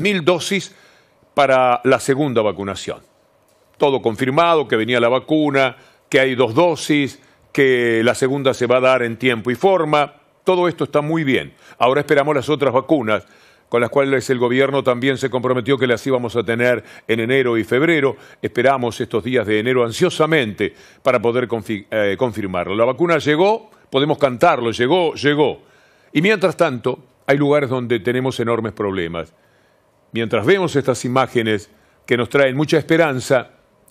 mil dosis para la segunda vacunación. Todo confirmado, que venía la vacuna, que hay dos dosis, que la segunda se va a dar en tiempo y forma. Todo esto está muy bien. Ahora esperamos las otras vacunas, con las cuales el gobierno también se comprometió que las íbamos a tener en enero y febrero. Esperamos estos días de enero ansiosamente para poder eh, confirmarlo. La vacuna llegó, podemos cantarlo, llegó, llegó. Y mientras tanto, hay lugares donde tenemos enormes problemas. Mientras vemos estas imágenes que nos traen mucha esperanza,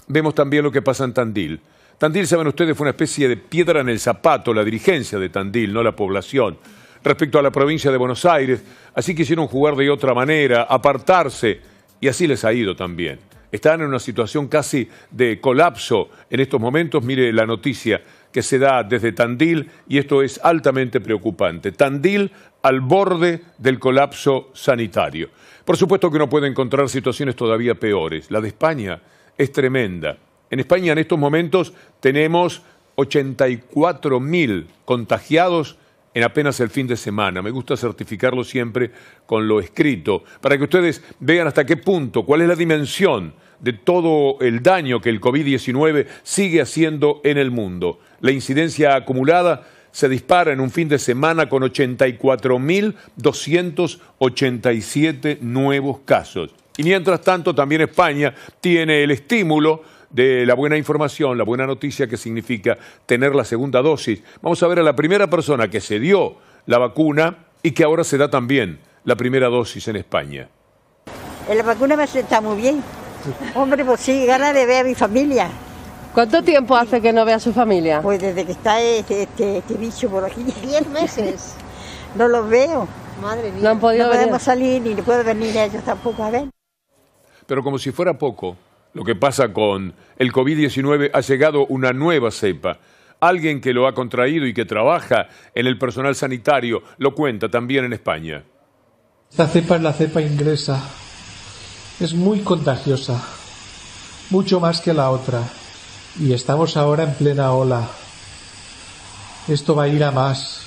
vemos también lo que pasa en Tandil. Tandil, saben ustedes, fue una especie de piedra en el zapato, la dirigencia de Tandil, no la población, respecto a la provincia de Buenos Aires, así quisieron jugar de otra manera, apartarse, y así les ha ido también. Están en una situación casi de colapso en estos momentos, mire la noticia, que se da desde Tandil y esto es altamente preocupante. Tandil al borde del colapso sanitario. Por supuesto que uno puede encontrar situaciones todavía peores. La de España es tremenda. En España en estos momentos tenemos 84.000 contagiados en apenas el fin de semana. Me gusta certificarlo siempre con lo escrito, para que ustedes vean hasta qué punto, cuál es la dimensión de todo el daño que el COVID-19 sigue haciendo en el mundo. La incidencia acumulada se dispara en un fin de semana con 84.287 nuevos casos. Y mientras tanto, también España tiene el estímulo de la buena información, la buena noticia que significa tener la segunda dosis. Vamos a ver a la primera persona que se dio la vacuna y que ahora se da también la primera dosis en España. Eh, la vacuna está muy bien, Hombre, pues sí, ganas de ver a mi familia. ¿Cuánto tiempo hace que no ve a su familia? Pues desde que está este, este, este bicho por aquí. 10 meses. no los veo. Madre mía. No podemos salir ni puedo venir a ellos tampoco a ver. Pero como si fuera poco, lo que pasa con el COVID-19 ha llegado una nueva cepa. Alguien que lo ha contraído y que trabaja en el personal sanitario lo cuenta también en España. Esta cepa es la cepa inglesa es muy contagiosa, mucho más que la otra, y estamos ahora en plena ola. Esto va a ir a más.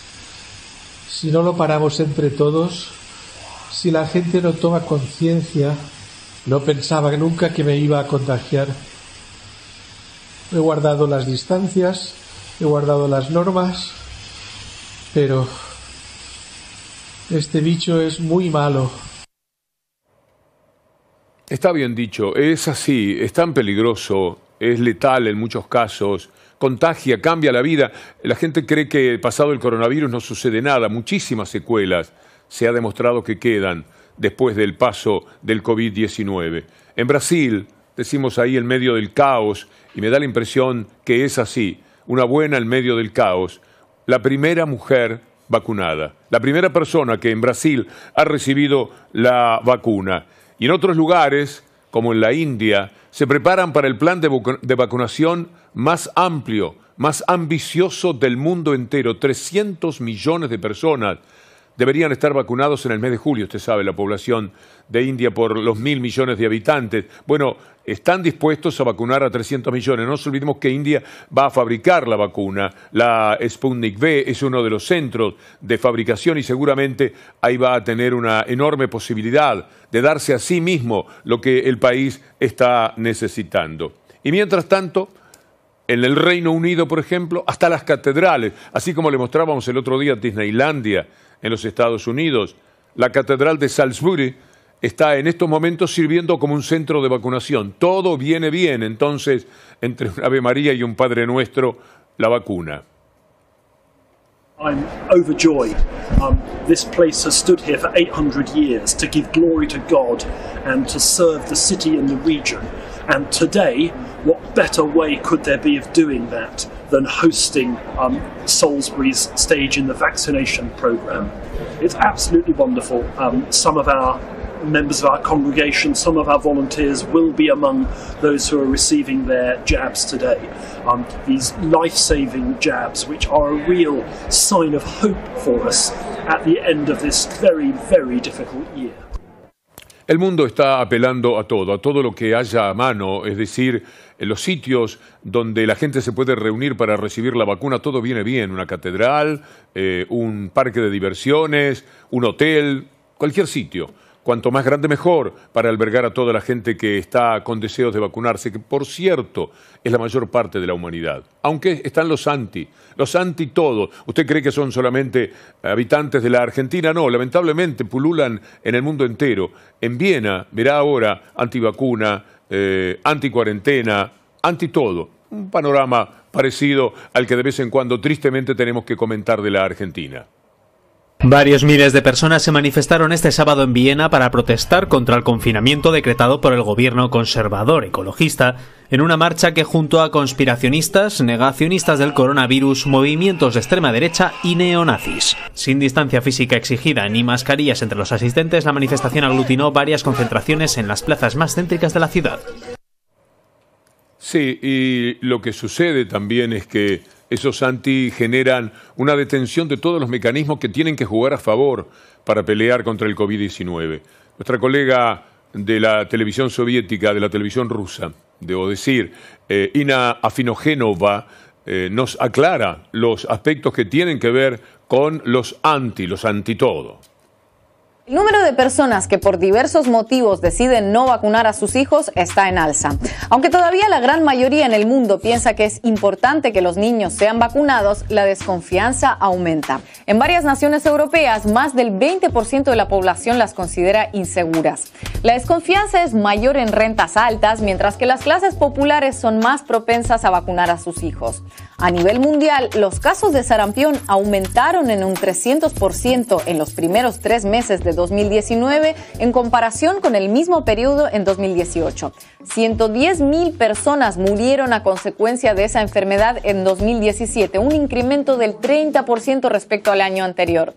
Si no lo paramos entre todos, si la gente no toma conciencia, no pensaba nunca que me iba a contagiar. He guardado las distancias, he guardado las normas, pero este bicho es muy malo Está bien dicho, es así, es tan peligroso, es letal en muchos casos, contagia, cambia la vida. La gente cree que pasado el coronavirus no sucede nada, muchísimas secuelas se ha demostrado que quedan después del paso del COVID-19. En Brasil, decimos ahí el medio del caos, y me da la impresión que es así, una buena en medio del caos, la primera mujer vacunada, la primera persona que en Brasil ha recibido la vacuna. Y en otros lugares, como en la India, se preparan para el plan de, vacunación más amplio, más ambicioso del mundo entero, 300 millones de personas deberían estar vacunados en el mes de julio, usted sabe, la población de India por los mil millones de habitantes. Bueno, están dispuestos a vacunar a 300 millones. No nos olvidemos que India va a fabricar la vacuna. La Sputnik V es uno de los centros de fabricación y seguramente ahí va a tener una enorme posibilidad de darse a sí mismo lo que el país está necesitando. Y mientras tanto, en el Reino Unido, por ejemplo, hasta las catedrales, así como le mostrábamos el otro día a Disneylandia, en los Estados Unidos. La Catedral de Salisbury está en estos momentos sirviendo como un centro de vacunación. Todo viene bien, entonces, entre un Ave María y un Padre Nuestro, la vacuna. I'm overjoyed. Um, this place has stood here for 800 years to give glory to God and to serve the city and the region. And today, what better way could there be of doing that than hosting um, Salisbury's stage in the vaccination program. It's absolutely wonderful. Um, some of our members of our congregation, some of our volunteers will be among those who are receiving their jabs today. Um, these life saving jabs, which are a real sign of hope for us at the end of this very, very difficult year. El mundo está apelando a todo, a todo lo que haya a mano, es decir, los sitios donde la gente se puede reunir para recibir la vacuna, todo viene bien, una catedral, eh, un parque de diversiones, un hotel, cualquier sitio. Cuanto más grande mejor para albergar a toda la gente que está con deseos de vacunarse, que por cierto es la mayor parte de la humanidad. Aunque están los anti, los anti todos, ¿Usted cree que son solamente habitantes de la Argentina? No, lamentablemente pululan en el mundo entero. En Viena, verá ahora, antivacuna, eh, anti-cuarentena, anti-todo. Un panorama parecido al que de vez en cuando tristemente tenemos que comentar de la Argentina. Varios miles de personas se manifestaron este sábado en Viena para protestar contra el confinamiento decretado por el gobierno conservador ecologista, en una marcha que junto a conspiracionistas, negacionistas del coronavirus, movimientos de extrema derecha y neonazis. Sin distancia física exigida ni mascarillas entre los asistentes, la manifestación aglutinó varias concentraciones en las plazas más céntricas de la ciudad. Sí, y lo que sucede también es que esos anti generan una detención de todos los mecanismos que tienen que jugar a favor para pelear contra el COVID-19. Nuestra colega de la televisión soviética, de la televisión rusa, debo decir, eh, Ina Afinogenova, eh, nos aclara los aspectos que tienen que ver con los anti, los anti el número de personas que por diversos motivos deciden no vacunar a sus hijos está en alza. Aunque todavía la gran mayoría en el mundo piensa que es importante que los niños sean vacunados, la desconfianza aumenta. En varias naciones europeas, más del 20% de la población las considera inseguras. La desconfianza es mayor en rentas altas, mientras que las clases populares son más propensas a vacunar a sus hijos. A nivel mundial, los casos de sarampión aumentaron en un 300% en los primeros tres meses de 2019 en comparación con el mismo periodo en 2018. 110 mil personas murieron a consecuencia de esa enfermedad en 2017, un incremento del 30% respecto al año anterior.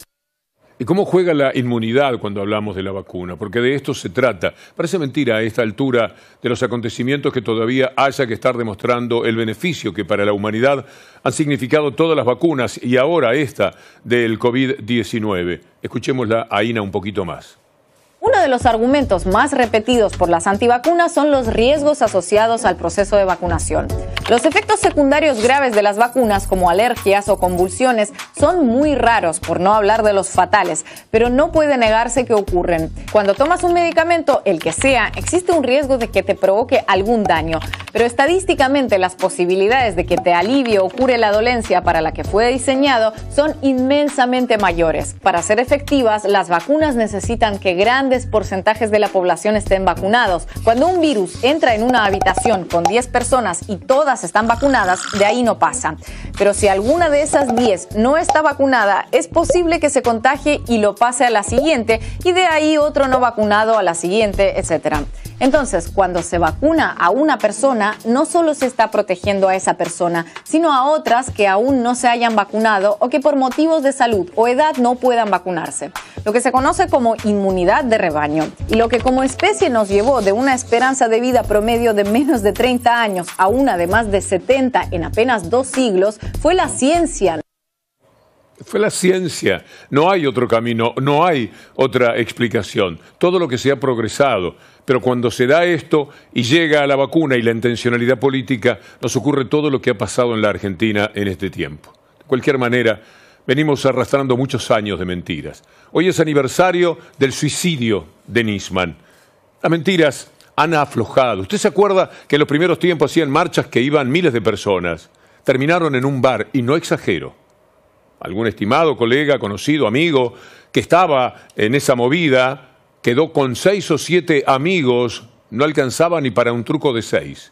¿Y cómo juega la inmunidad cuando hablamos de la vacuna? Porque de esto se trata. Parece mentira a esta altura de los acontecimientos que todavía haya que estar demostrando el beneficio que para la humanidad han significado todas las vacunas y ahora esta del COVID-19. Escuchémosla la un poquito más. Uno de los argumentos más repetidos por las antivacunas son los riesgos asociados al proceso de vacunación. Los efectos secundarios graves de las vacunas, como alergias o convulsiones, son muy raros, por no hablar de los fatales, pero no puede negarse que ocurren. Cuando tomas un medicamento, el que sea, existe un riesgo de que te provoque algún daño pero estadísticamente las posibilidades de que te alivie o cure la dolencia para la que fue diseñado son inmensamente mayores. Para ser efectivas, las vacunas necesitan que grandes porcentajes de la población estén vacunados. Cuando un virus entra en una habitación con 10 personas y todas están vacunadas, de ahí no pasa. Pero si alguna de esas 10 no está vacunada, es posible que se contagie y lo pase a la siguiente y de ahí otro no vacunado a la siguiente, etc. Entonces, cuando se vacuna a una persona, no solo se está protegiendo a esa persona, sino a otras que aún no se hayan vacunado o que por motivos de salud o edad no puedan vacunarse, lo que se conoce como inmunidad de rebaño y lo que como especie nos llevó de una esperanza de vida promedio de menos de 30 años a una de más de 70 en apenas dos siglos fue la ciencia. Fue la ciencia. No hay otro camino, no hay otra explicación. Todo lo que se ha progresado, pero cuando se da esto y llega a la vacuna y la intencionalidad política, nos ocurre todo lo que ha pasado en la Argentina en este tiempo. De cualquier manera, venimos arrastrando muchos años de mentiras. Hoy es aniversario del suicidio de Nisman. Las mentiras han aflojado. Usted se acuerda que en los primeros tiempos hacían marchas que iban miles de personas. Terminaron en un bar, y no exagero. Algún estimado colega, conocido, amigo, que estaba en esa movida, quedó con seis o siete amigos, no alcanzaba ni para un truco de seis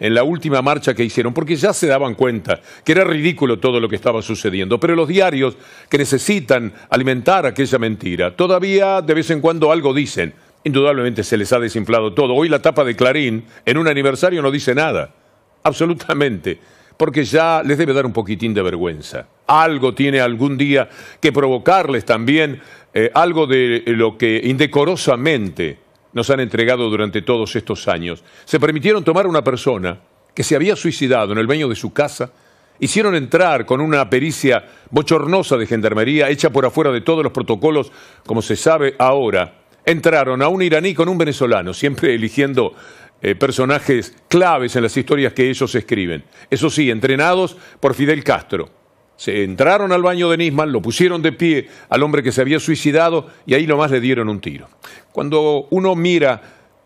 en la última marcha que hicieron, porque ya se daban cuenta que era ridículo todo lo que estaba sucediendo. Pero los diarios que necesitan alimentar aquella mentira, todavía de vez en cuando algo dicen. Indudablemente se les ha desinflado todo. Hoy la tapa de Clarín en un aniversario no dice nada, absolutamente, porque ya les debe dar un poquitín de vergüenza. Algo tiene algún día que provocarles también eh, algo de eh, lo que indecorosamente nos han entregado durante todos estos años. Se permitieron tomar a una persona que se había suicidado en el baño de su casa, hicieron entrar con una pericia bochornosa de gendarmería, hecha por afuera de todos los protocolos, como se sabe ahora, entraron a un iraní con un venezolano, siempre eligiendo eh, personajes claves en las historias que ellos escriben. Eso sí, entrenados por Fidel Castro. Se entraron al baño de Nisman, lo pusieron de pie al hombre que se había suicidado y ahí nomás le dieron un tiro. Cuando uno mira,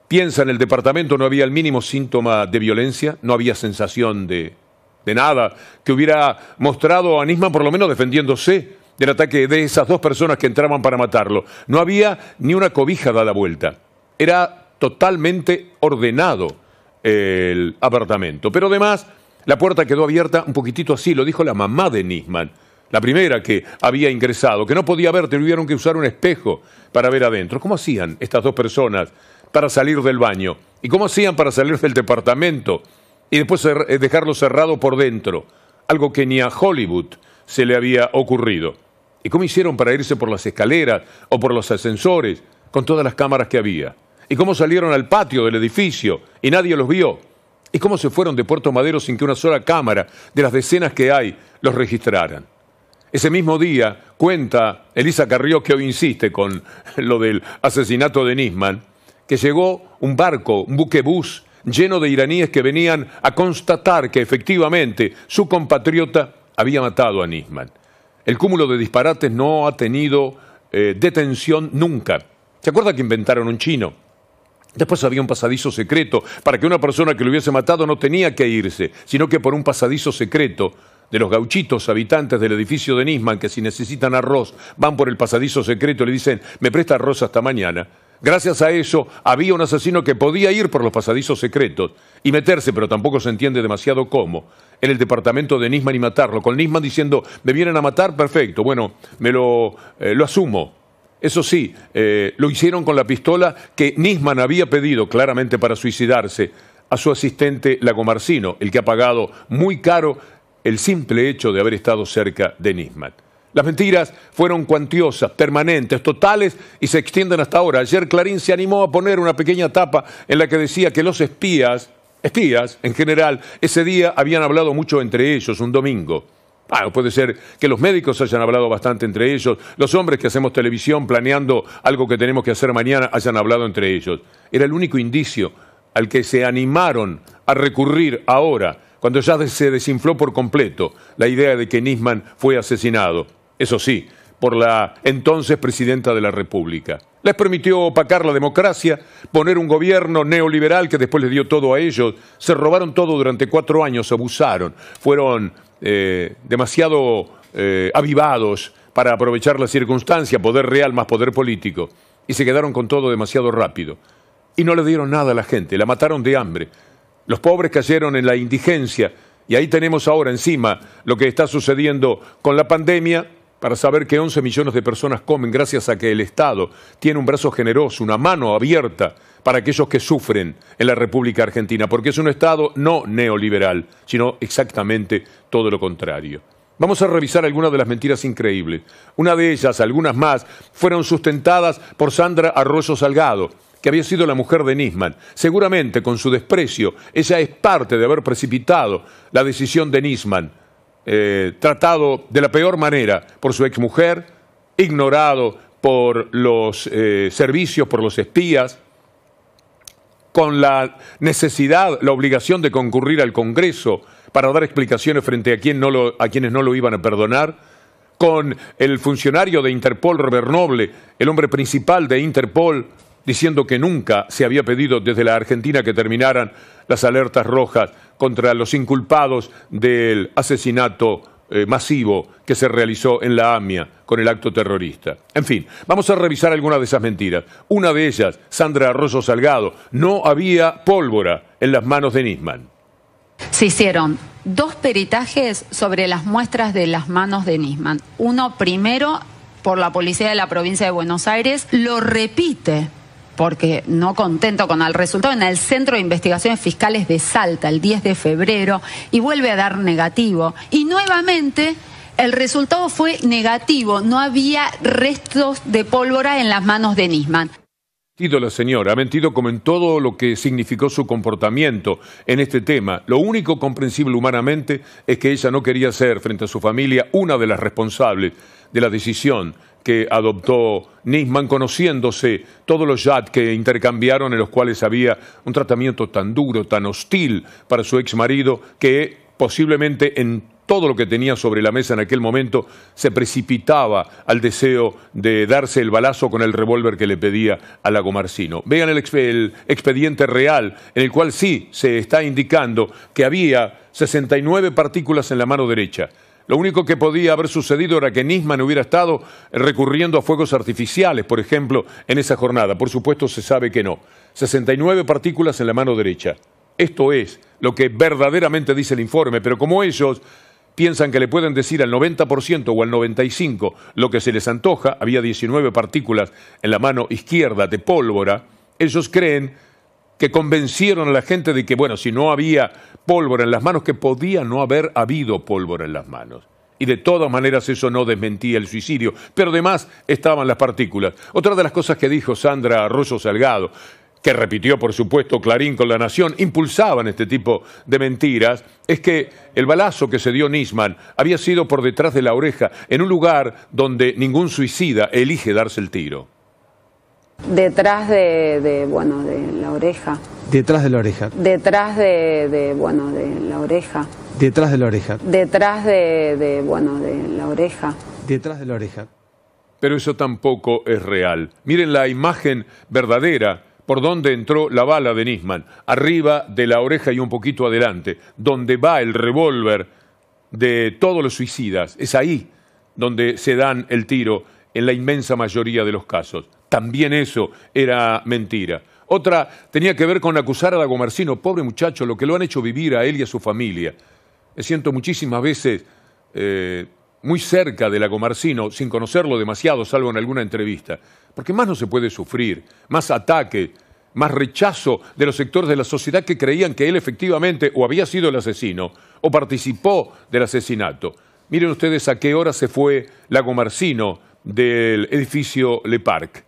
piensa en el departamento, no había el mínimo síntoma de violencia, no había sensación de, nada que hubiera mostrado a Nisman por lo menos defendiéndose del ataque de esas dos personas que entraban para matarlo. No había ni una cobija dada vuelta. Era totalmente ordenado el apartamento. Pero además la puerta quedó abierta un poquitito así, lo dijo la mamá de Nisman, la primera que había ingresado, que no podía ver, tuvieron que usar un espejo para ver adentro. ¿Cómo hacían estas dos personas para salir del baño? ¿Y cómo hacían para salir del departamento? Y después eh, dejarlo cerrado por dentro, algo que ni a Hollywood se le había ocurrido. ¿Y cómo hicieron para irse por las escaleras o por los ascensores con todas las cámaras que había? ¿Y cómo salieron al patio del edificio y nadie los vio? ¿Y cómo se fueron de Puerto Madero sin que una sola cámara de las decenas que hay los registraran? Ese mismo día cuenta Elisa Carrió, que hoy insiste con lo del asesinato de Nisman, que llegó un barco, un buquebús lleno de iraníes que venían a constatar que efectivamente su compatriota había matado a Nisman. El cúmulo de disparates no ha tenido eh, detención nunca. ¿Se acuerda que inventaron un chino? Después había un pasadizo secreto para que una persona que lo hubiese matado no tenía que irse, sino que por un pasadizo secreto de los gauchitos habitantes del edificio de Nisman que si necesitan arroz van por el pasadizo secreto y le dicen, me presta arroz hasta mañana. Gracias a eso había un asesino que podía ir por los pasadizos secretos y meterse, pero tampoco se entiende demasiado cómo, en el departamento de Nisman y matarlo, con Nisman diciendo, me vienen a matar, perfecto, bueno, me lo, eh, lo asumo, eso sí, eh, lo hicieron con la pistola que Nisman había pedido claramente para suicidarse a su asistente Lagomarsino, el que ha pagado muy caro el simple hecho de haber estado cerca de Nisman. Las mentiras fueron cuantiosas, permanentes, totales y se extienden hasta ahora. Ayer Clarín se animó a poner una pequeña tapa en la que decía que los espías, espías en general, ese día habían hablado mucho entre ellos un domingo. Ah, puede ser que los médicos hayan hablado bastante entre ellos, los hombres que hacemos televisión planeando algo que tenemos que hacer mañana hayan hablado entre ellos. Era el único indicio al que se animaron a recurrir ahora, cuando ya se desinfló por completo la idea de que Nisman fue asesinado. Eso sí, por la entonces presidenta de la República. Les permitió opacar la democracia, poner un gobierno neoliberal que después les dio todo a ellos. Se robaron todo durante cuatro años, abusaron, fueron eh, demasiado eh, avivados para aprovechar la circunstancia, poder real más poder político, y se quedaron con todo demasiado rápido. Y no le dieron nada a la gente, la mataron de hambre. Los pobres cayeron en la indigencia, y ahí tenemos ahora encima lo que está sucediendo con la pandemia, para saber que 11 millones de personas comen gracias a que el Estado tiene un brazo generoso, una mano abierta para aquellos que sufren en la República Argentina, porque es un Estado no neoliberal, sino exactamente todo lo contrario. Vamos a revisar algunas de las mentiras increíbles. Una de ellas, algunas más, fueron sustentadas por Sandra Arroyo Salgado, que había sido la mujer de Nisman. Seguramente, con su desprecio, ella es parte de haber precipitado la decisión de Nisman, eh, tratado de la peor manera por su exmujer, ignorado por los eh, servicios, por los espías, con la necesidad, la obligación de concurrir al Congreso para dar explicaciones frente a, quien no lo, a quienes no lo iban a perdonar, con el funcionario de Interpol, Robert Noble, el hombre principal de Interpol, diciendo que nunca se había pedido desde la Argentina que terminaran las alertas rojas contra los inculpados del asesinato eh, masivo que se realizó en la AMIA con el acto terrorista. En fin, vamos a revisar algunas de esas mentiras. Una de ellas, Sandra Arroyo Salgado, no había pólvora en las manos de Nisman. Se hicieron dos peritajes sobre las muestras de las manos de Nisman. Uno primero por la policía de la provincia de Buenos Aires, lo repite porque no contento con el resultado, en el Centro de Investigaciones Fiscales de Salta el 10 de febrero y vuelve a dar negativo. Y nuevamente el resultado fue negativo, no había restos de pólvora en las manos de Nisman. La señora ha mentido como en todo lo que significó su comportamiento en este tema. Lo único comprensible humanamente es que ella no quería ser frente a su familia una de las responsables de la decisión que adoptó Nisman, conociéndose todos los yat que intercambiaron, en los cuales había un tratamiento tan duro, tan hostil para su ex marido, que posiblemente en todo lo que tenía sobre la mesa en aquel momento se precipitaba al deseo de darse el balazo con el revólver que le pedía a Lago Marcino. Vean el expediente real, en el cual sí se está indicando que había 69 partículas en la mano derecha. Lo único que podía haber sucedido era que Nisman hubiera estado recurriendo a fuegos artificiales, por ejemplo, en esa jornada. Por supuesto se sabe que no. 69 partículas en la mano derecha. Esto es lo que verdaderamente dice el informe, pero como ellos piensan que le pueden decir al 90% o al 95% lo que se les antoja, había 19 partículas en la mano izquierda de pólvora, ellos creen que convencieron a la gente de que, bueno, si no había pólvora en las manos, que podía no haber habido pólvora en las manos. Y de todas maneras eso no desmentía el suicidio, pero además estaban las partículas. Otra de las cosas que dijo Sandra Arroyo Salgado, que repitió por supuesto Clarín con La Nación, impulsaban este tipo de mentiras, es que el balazo que se dio Nisman había sido por detrás de la oreja, en un lugar donde ningún suicida elige darse el tiro. Detrás de, bueno, de la oreja. Detrás de la oreja. Detrás de, bueno, de la oreja. Detrás de la oreja. Detrás de, de, bueno, de la oreja. Detrás de la oreja. Pero eso tampoco es real. Miren la imagen verdadera por donde entró la bala de Nisman, arriba de la oreja y un poquito adelante, donde va el revólver de todos los suicidas. Es ahí donde se dan el tiro en la inmensa mayoría de los casos. También eso era mentira. Otra tenía que ver con acusar a Lagomarsino, pobre muchacho, lo que lo han hecho vivir a él y a su familia. Me siento muchísimas veces eh, muy cerca de Lagomarsino, sin conocerlo demasiado, salvo en alguna entrevista. Porque más no se puede sufrir, más ataque, más rechazo de los sectores de la sociedad que creían que él efectivamente o había sido el asesino o participó del asesinato. Miren ustedes a qué hora se fue Marcino del edificio Le Parc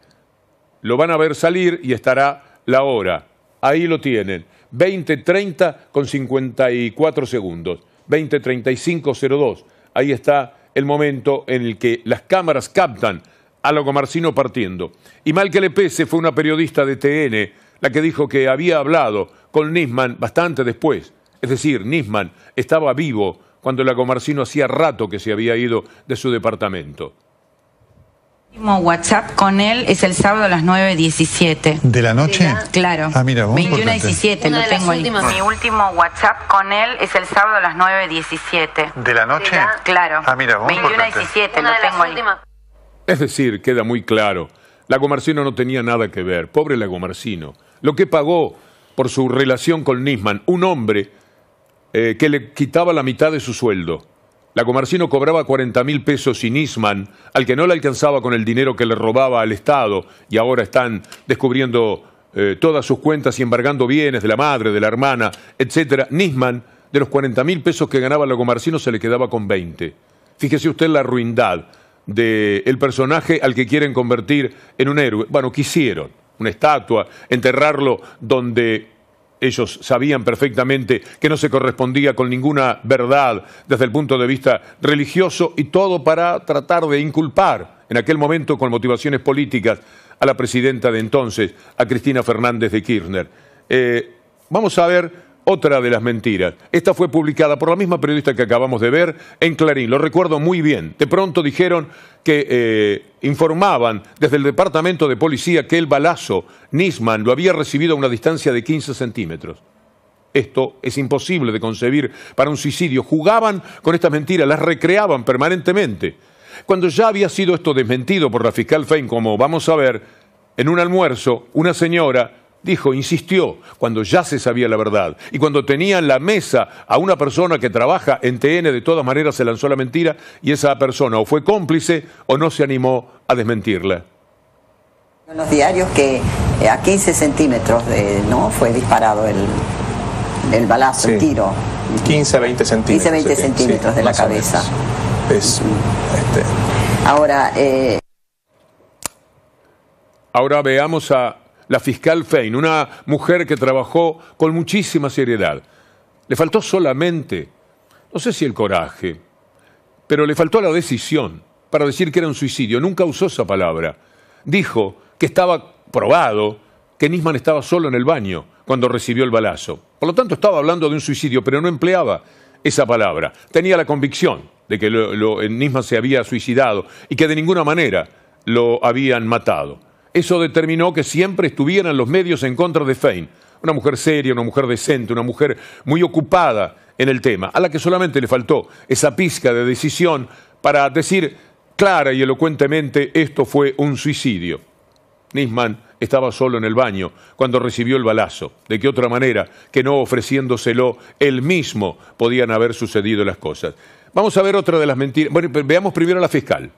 lo van a ver salir y estará la hora. Ahí lo tienen. 20.30 con 54 segundos. 20.35.02. Ahí está el momento en el que las cámaras captan a Locomarcino partiendo. Y mal que le pese, fue una periodista de TN la que dijo que había hablado con Nisman bastante después. Es decir, Nisman estaba vivo cuando Lagomarcino hacía rato que se había ido de su departamento último WhatsApp con él es el sábado a las 9.17. ¿De la noche? Claro. Ah, mira, 21.17 lo tengo ahí. Mi último WhatsApp con él es el sábado a las 9.17. ¿De la noche? Claro. Ah, mira, 21.17 lo tengo ahí. Es decir, queda muy claro, Lagomarcino no tenía nada que ver, pobre Lagomarcino. Lo que pagó por su relación con Nisman, un hombre eh, que le quitaba la mitad de su sueldo la Comarcino cobraba 40 mil pesos y Nisman, al que no le alcanzaba con el dinero que le robaba al Estado, y ahora están descubriendo eh, todas sus cuentas y embargando bienes de la madre, de la hermana, etc. Nisman, de los 40 mil pesos que ganaba la Comarcino, se le quedaba con 20. Fíjese usted la ruindad del personaje al que quieren convertir en un héroe. Bueno, quisieron una estatua, enterrarlo donde ellos sabían perfectamente que no se correspondía con ninguna verdad desde el punto de vista religioso y todo para tratar de inculpar en aquel momento con motivaciones políticas a la presidenta de entonces, a Cristina Fernández de Kirchner. Eh, vamos a ver otra de las mentiras. Esta fue publicada por la misma periodista que acabamos de ver en Clarín. Lo recuerdo muy bien. De pronto dijeron que eh, informaban desde el departamento de policía que el balazo Nisman lo había recibido a una distancia de 15 centímetros. Esto es imposible de concebir para un suicidio. Jugaban con estas mentiras, las recreaban permanentemente. Cuando ya había sido esto desmentido por la fiscal Fein, como vamos a ver, en un almuerzo, una señora Dijo, insistió, cuando ya se sabía la verdad. Y cuando tenía en la mesa a una persona que trabaja en TN, de todas maneras se lanzó la mentira y esa persona o fue cómplice o no se animó a desmentirla. En los diarios que eh, a 15 centímetros de, ¿no? fue disparado el, balazo, el tiro. 15 a 20 centímetros. 15 20 centímetros de la cabeza. Este. Ahora... Eh, Ahora veamos a la fiscal Fein, una mujer que trabajó con muchísima seriedad. Le faltó solamente, no sé si el coraje, pero le faltó la decisión para decir que era un suicidio. Nunca usó esa palabra. Dijo que estaba probado que Nisman estaba solo en el baño cuando recibió el balazo. Por lo tanto, estaba hablando de un suicidio, pero no empleaba esa palabra. Tenía la convicción de que lo, Nisman se había suicidado y que de ninguna manera lo habían matado. Eso determinó que siempre estuvieran los medios en contra de Fein. Una mujer seria, una mujer decente, una mujer muy ocupada en el tema, a la que solamente le faltó esa pizca de decisión para decir clara y elocuentemente esto fue un suicidio. Nisman estaba solo en el baño cuando recibió el balazo. ¿De qué otra manera que no ofreciéndoselo él mismo podían haber sucedido las cosas? Vamos a ver otra de las mentiras. Bueno, veamos primero a la fiscal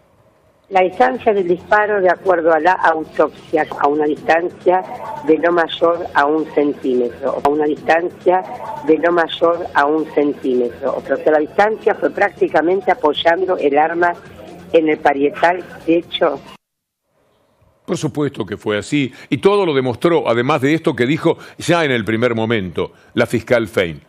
la distancia del disparo de acuerdo a la autopsia a una distancia de no mayor a un centímetro, a una distancia de no mayor a un centímetro. O sea, la distancia fue prácticamente apoyando el arma en el parietal de hecho. Por supuesto que fue así, y todo lo demostró, además de esto que dijo ya en el primer momento la fiscal Fein.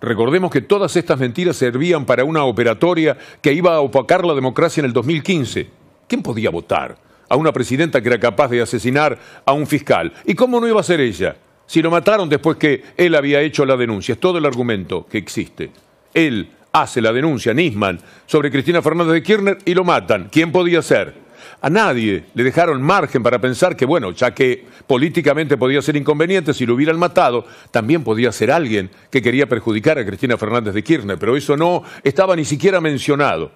Recordemos que todas estas mentiras servían para una operatoria que iba a opacar la democracia en el 2015. ¿Quién podía votar? A una presidenta que era capaz de asesinar a un fiscal. ¿Y cómo no iba a ser ella? Si lo mataron después que él había hecho la denuncia. Es todo el argumento que existe. Él hace la denuncia, Nisman, sobre Cristina Fernández de Kirchner y lo matan. ¿Quién podía ser? a nadie le dejaron margen para pensar que, bueno, ya que políticamente podía ser inconveniente, si lo hubieran matado, también podía ser alguien que quería perjudicar a Cristina Fernández de Kirchner, pero eso no estaba ni siquiera mencionado.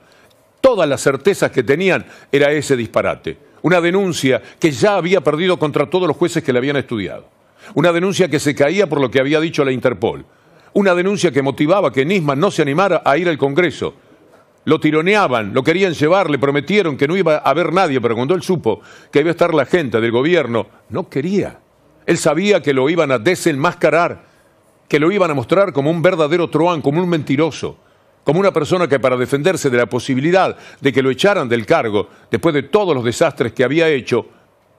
Todas las certezas que tenían era ese disparate, una denuncia que ya había perdido contra todos los jueces que la habían estudiado, una denuncia que se caía por lo que había dicho la Interpol, una denuncia que motivaba que Nisman no se animara a ir al Congreso lo tironeaban, lo querían llevar, le prometieron que no iba a haber nadie, pero cuando él supo que iba a estar la gente del gobierno, no quería. Él sabía que lo iban a desenmascarar, que lo iban a mostrar como un verdadero truán, como un mentiroso, como una persona que para defenderse de la posibilidad de que lo echaran del cargo, después de todos los desastres que había hecho,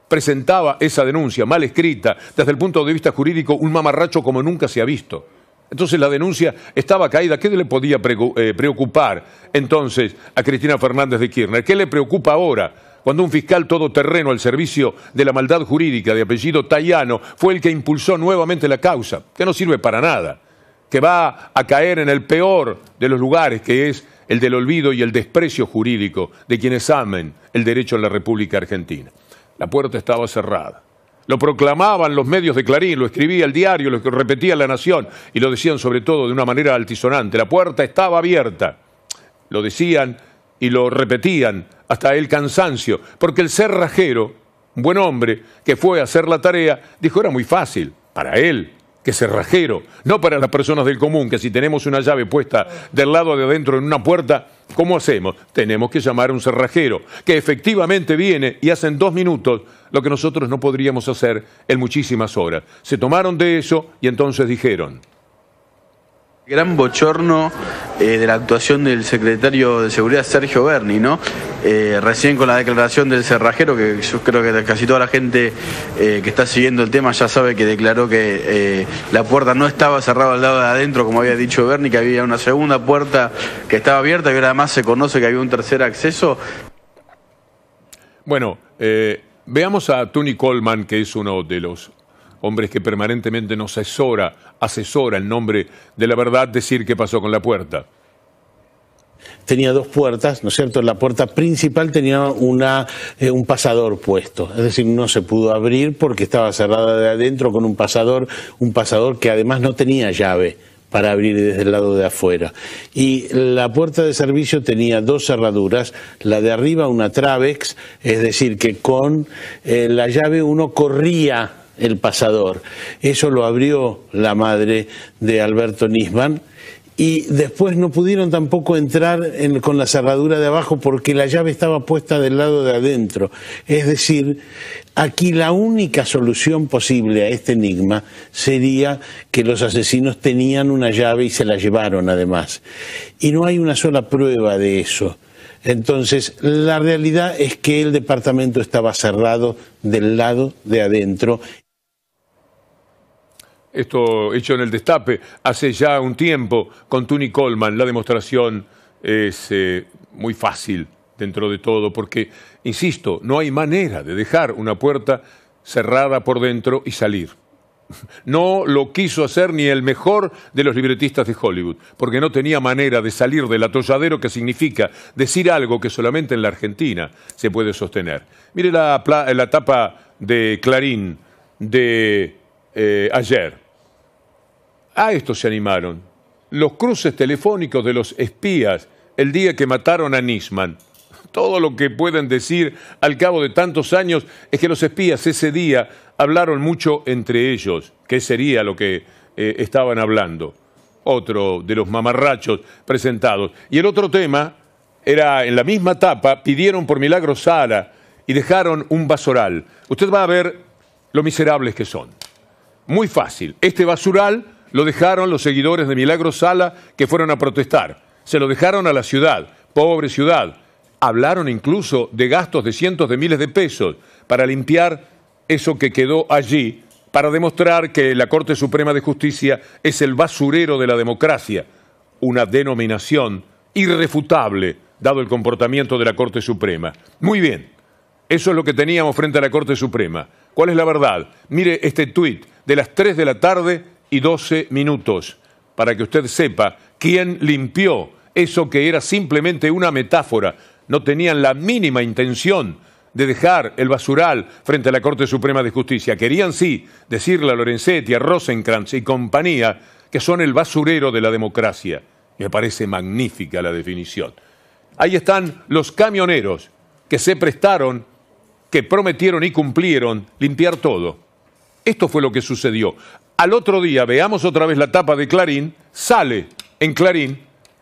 presentaba esa denuncia mal escrita, desde el punto de vista jurídico, un mamarracho como nunca se ha visto. Entonces la denuncia estaba caída. ¿Qué le podía eh, preocupar entonces a Cristina Fernández de Kirchner? ¿Qué le preocupa ahora? Cuando un fiscal todoterreno al servicio de la maldad jurídica de apellido Tayano fue el que impulsó nuevamente la causa, que no sirve para nada, que va a caer en el peor de los lugares, que es el del olvido y el desprecio jurídico de quienes amen el derecho a la República Argentina. La puerta estaba cerrada. Lo proclamaban los medios de Clarín, lo escribía el diario, lo repetía La Nación y lo decían sobre todo de una manera altisonante. La puerta estaba abierta. Lo decían y lo repetían hasta el cansancio, porque el cerrajero, un buen hombre que fue a hacer la tarea, dijo era muy fácil para él, que cerrajero, no para las personas del común, que si tenemos una llave puesta del lado de adentro en una puerta, ¿cómo hacemos? Tenemos que llamar a un cerrajero, que efectivamente viene y hace en dos minutos lo que nosotros no podríamos hacer en muchísimas horas. Se tomaron de eso y entonces dijeron, Gran bochorno eh, de la actuación del secretario de Seguridad Sergio Berni, ¿no? Eh, recién con la declaración del cerrajero, que yo creo que casi toda la gente eh, que está siguiendo el tema ya sabe que declaró que la puerta no estaba cerrada al lado de adentro, como había dicho Berni, que había una segunda puerta que estaba abierta y ahora además se conoce que había un tercer acceso. Bueno, veamos a Tony Coleman, que es uno de los hombres que permanentemente nos asesora, asesora en nombre de la verdad, decir qué pasó con la puerta. Tenía dos puertas, ¿no es cierto? La puerta principal tenía eh, un pasador puesto, es decir, no se pudo abrir porque estaba cerrada de adentro con un pasador, un pasador que además no tenía llave para abrir desde el lado de afuera. Y la puerta de servicio tenía dos cerraduras, la de arriba una Travex, es decir, que con eh, la llave uno corría el pasador. Eso lo abrió la madre de Alberto Nisman y después no pudieron tampoco entrar con la cerradura de abajo porque la llave estaba puesta del lado de adentro. Es decir, aquí la única solución posible a este enigma sería que los asesinos tenían una llave y se la llevaron además. Y no hay una sola prueba de eso. Entonces, la realidad es que el departamento estaba cerrado del lado de adentro. Esto hecho en el destape hace ya un tiempo con Tuni Coleman. La demostración es eh, muy fácil dentro de todo porque, insisto, no hay manera de dejar una puerta cerrada por dentro y salir. No lo quiso hacer ni el mejor de los libretistas de Hollywood, porque no tenía manera de salir del atolladero que significa decir algo que solamente en la Argentina se puede sostener. Mire la, la tapa de Clarín de eh, ayer. A esto se animaron. Los cruces telefónicos de los espías el día que mataron a Nisman todo lo que pueden decir al cabo de tantos años es que los espías ese día hablaron mucho entre ellos. ¿Qué sería lo que eh, estaban hablando? Otro de los mamarrachos presentados. Y el otro tema era, en la misma etapa, pidieron por milagro Sala y dejaron un basural. Usted va a ver lo miserables que son. Muy fácil. Este basural lo dejaron los seguidores de Milagro Sala que fueron a protestar. Se lo dejaron a la ciudad, pobre ciudad. Hablaron incluso de gastos de cientos de miles de pesos para limpiar eso que quedó allí, para demostrar que la Corte Suprema de Justicia es el basurero de la democracia, una denominación irrefutable dado el comportamiento de la Corte Suprema. Muy bien, eso es lo que teníamos frente a la Corte Suprema. ¿Cuál es la verdad? Mire este tuit de las 3 de la tarde y 12 minutos, para que usted sepa quién limpió eso que era simplemente una metáfora no tenían la mínima intención de dejar el basural frente a la Corte Suprema de Justicia. Querían, sí, decirle a Lorenzetti, a Rosenkrantz y compañía que son el basurero de la democracia. Me parece magnífica la definición. Ahí están los camioneros que se prestaron, que prometieron y cumplieron limpiar todo. Esto fue lo que sucedió. Al otro día, veamos otra vez la tapa de Clarín, sale en Clarín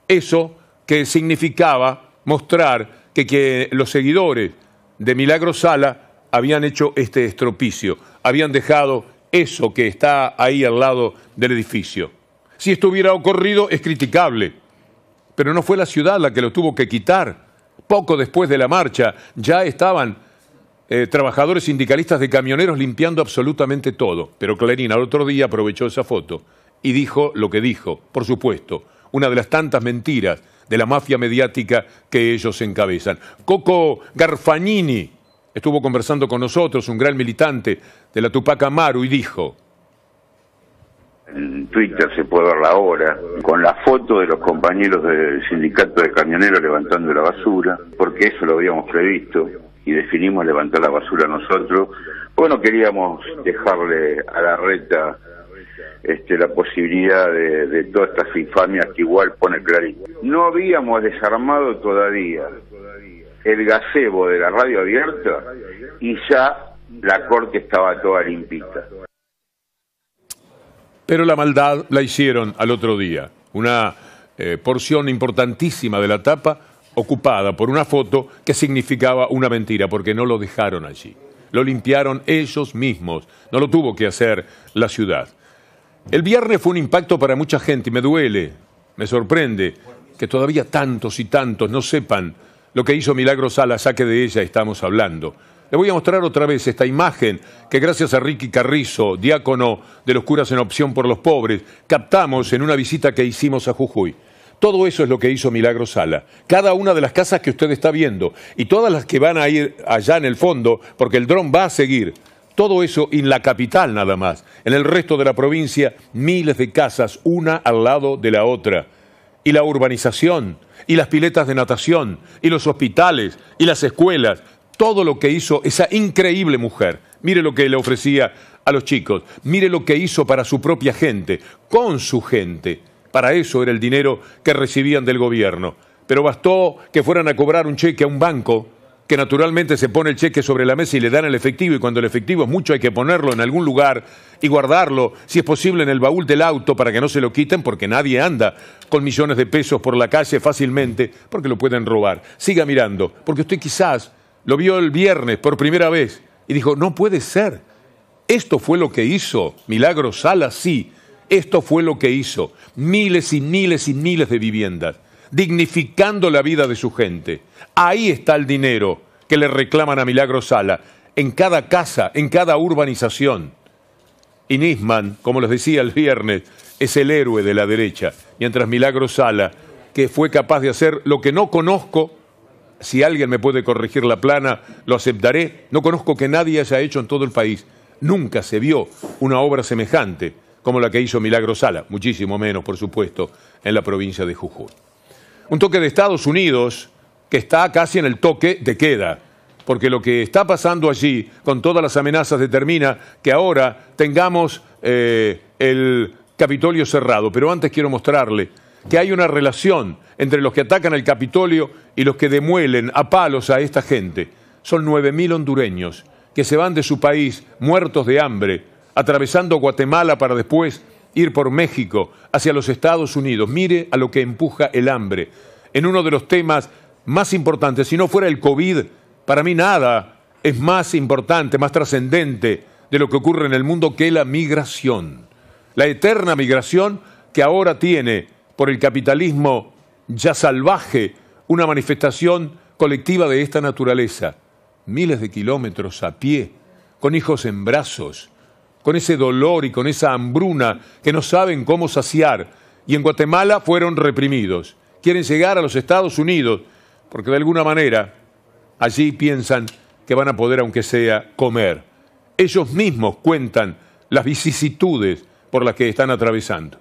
eso que significaba mostrar que, los seguidores de Milagro Sala habían hecho este estropicio, habían dejado eso que está ahí al lado del edificio. Si esto hubiera ocurrido es criticable, pero no fue la ciudad la que lo tuvo que quitar. Poco después de la marcha ya estaban eh, trabajadores sindicalistas de camioneros limpiando absolutamente todo. Pero Clarín al otro día aprovechó esa foto y dijo lo que dijo, por supuesto, una de las tantas mentiras de la mafia mediática que ellos encabezan. Coco Garfagnini estuvo conversando con nosotros, un gran militante de la Tupac Amaru, y dijo... En Twitter se puede ver la hora, con la foto de los compañeros del sindicato de camioneros levantando la basura, porque eso lo habíamos previsto y definimos levantar la basura nosotros. Bueno, queríamos dejarle a la reta este, la posibilidad de, todas estas infamias que igual pone clarito. No habíamos desarmado todavía el gazebo de la radio abierta y ya la corte estaba toda limpita. Pero la maldad la hicieron al otro día. Una eh, porción importantísima de la tapa ocupada por una foto que significaba una mentira porque no lo dejaron allí. Lo limpiaron ellos mismos, no lo tuvo que hacer la ciudad. El viernes fue un impacto para mucha gente y me duele, me sorprende que todavía tantos y tantos no sepan lo que hizo Milagro ya saque de ella estamos hablando. Le voy a mostrar otra vez esta imagen que gracias a Ricky Carrizo, diácono de los curas en opción por los pobres, captamos en una visita que hicimos a Jujuy. Todo eso es lo que hizo Milagro Sala. Cada una de las casas que usted está viendo y todas las que van a ir allá en el fondo, porque el dron va a seguir. Todo eso en la capital nada más. En el resto de la provincia, miles de casas, una al lado de la otra. Y la urbanización, y las piletas de natación, y los hospitales, y las escuelas. Todo lo que hizo esa increíble mujer. Mire lo que le ofrecía a los chicos. Mire lo que hizo para su propia gente, con su gente. Para eso era el dinero que recibían del gobierno. Pero bastó que fueran a cobrar un cheque a un banco que naturalmente se pone el cheque sobre la mesa y le dan el efectivo y cuando el efectivo es mucho hay que ponerlo en algún lugar y guardarlo, si es posible en el baúl del auto para que no se lo quiten porque nadie anda con millones de pesos por la calle fácilmente porque lo pueden robar. Siga mirando, porque usted quizás lo vio el viernes por primera vez y dijo, no puede ser, esto fue lo que hizo Milagro Sala, sí, esto fue lo que hizo miles y miles y miles de viviendas dignificando la vida de su gente. Ahí está el dinero que le reclaman a Milagro Sala, en cada casa, en cada urbanización. Y Nisman, como les decía el viernes, es el héroe de la derecha, mientras Milagro Sala, que fue capaz de hacer lo que no conozco, si alguien me puede corregir la plana, lo aceptaré, no conozco que nadie haya hecho en todo el país. Nunca se vio una obra semejante como la que hizo Milagro Sala, muchísimo menos, por supuesto, en la provincia de Jujuy. Un toque de Estados Unidos que está casi en el toque de queda, porque lo que está pasando allí con todas las amenazas determina que ahora tengamos eh, el Capitolio cerrado. Pero antes quiero mostrarle que hay una relación entre los que atacan el Capitolio y los que demuelen a palos a esta gente. Son 9.000 hondureños que se van de su país muertos de hambre, atravesando Guatemala para después ir por México hacia los Estados Unidos. Mire a lo que empuja el hambre. En uno de los temas más importantes, si no fuera el COVID, para mí nada es más importante, más trascendente de lo que ocurre en el mundo que la migración. La eterna migración que ahora tiene por el capitalismo ya salvaje una manifestación colectiva de esta naturaleza. Miles de kilómetros a pie, con hijos en brazos, con ese dolor y con esa hambruna que no saben cómo saciar. Y en Guatemala fueron reprimidos. Quieren llegar a los Estados Unidos porque de alguna manera allí piensan que van a poder, aunque sea, comer. Ellos mismos cuentan las vicisitudes por las que están atravesando.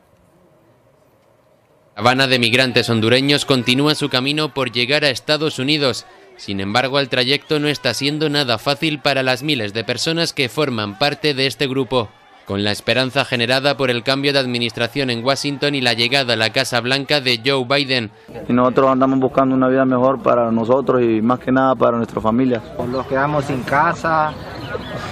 La Habana de migrantes hondureños continúa su camino por llegar a Estados Unidos. Sin embargo, el trayecto no está siendo nada fácil para las miles de personas que forman parte de este grupo con la esperanza generada por el cambio de administración en Washington y la llegada a la Casa Blanca de Joe Biden. Y nosotros andamos buscando una vida mejor para nosotros y más que nada para nuestras familias. "...nos quedamos sin casa,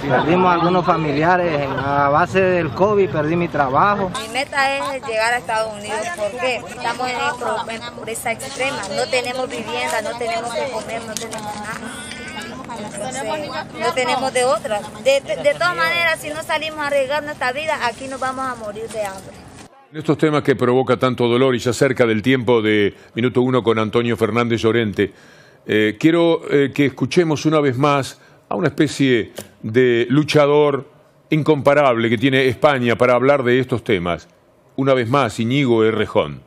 perdimos algunos familiares a base del COVID, perdí mi trabajo. Mi meta es llegar a Estados Unidos, ...porque Estamos en pobreza extrema, no tenemos vivienda, no tenemos que comer, no tenemos nada no tenemos de otra. De, todas maneras, si no salimos a arriesgar nuestra vida, aquí nos vamos a morir de hambre. En estos temas que provoca tanto dolor y ya cerca del tiempo de Minuto Uno con Antonio Fernández Llorente, eh, quiero eh, que escuchemos una vez más a una especie de luchador incomparable que tiene España para hablar de estos temas. Una vez más, Iñigo Errejón.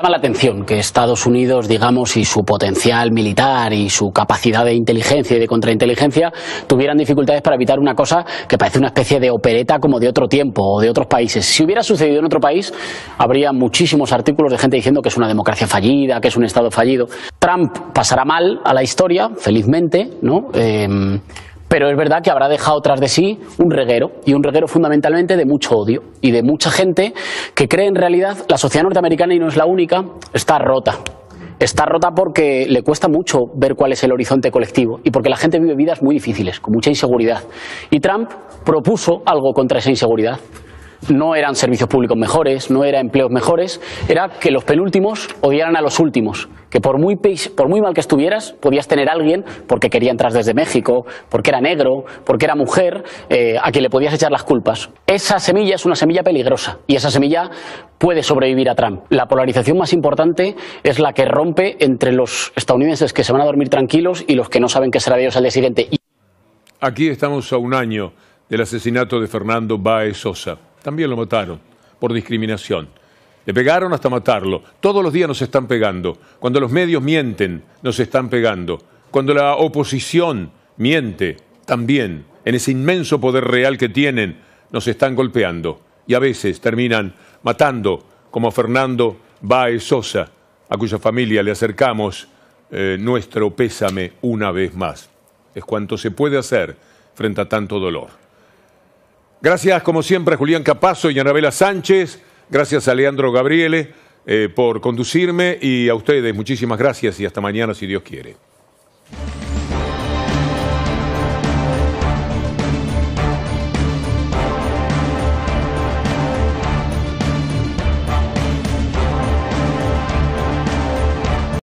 Llama la atención que Estados Unidos, digamos, y su potencial militar y su capacidad de inteligencia y de contrainteligencia tuvieran dificultades para evitar una cosa que parece una especie de opereta como de otro tiempo o de otros países. Si hubiera sucedido en otro país, habría muchísimos artículos de gente diciendo que es una democracia fallida, que es un Estado fallido. Trump pasará mal a la historia, felizmente, ¿no? Eh, pero es verdad que habrá dejado tras de sí un reguero, y un reguero fundamentalmente de mucho odio y de mucha gente que cree en realidad la sociedad norteamericana, y no es la única, está rota. Está rota porque le cuesta mucho ver cuál es el horizonte colectivo y porque la gente vive vidas muy difíciles, con mucha inseguridad. Y Trump propuso algo contra esa inseguridad no eran servicios públicos mejores, no eran empleos mejores, era que los penúltimos odiaran a los últimos, que por muy, mal que estuvieras, podías tener a alguien porque quería entrar desde México, porque era negro, porque era mujer, eh, a quien le podías echar las culpas. Esa semilla es una semilla peligrosa y esa semilla puede sobrevivir a Trump. La polarización más importante es la que rompe entre los estadounidenses que se van a dormir tranquilos y los que no saben que será de ellos al día siguiente. Aquí estamos a un año del asesinato de Fernando Baez Sosa. También lo mataron por discriminación. Le pegaron hasta matarlo. Todos los días nos están pegando. Cuando los medios mienten, nos están pegando. Cuando la oposición miente, también, en ese inmenso poder real que tienen, nos están golpeando. Y a veces terminan matando, como a Fernando Baez Sosa, a cuya familia le acercamos eh, nuestro pésame una vez más. Es cuanto se puede hacer frente a tanto dolor. Gracias, como siempre, a Julián Capazo y Anabela Sánchez. Gracias a Leandro Gabriele eh, por conducirme y a ustedes muchísimas gracias y hasta mañana si Dios quiere.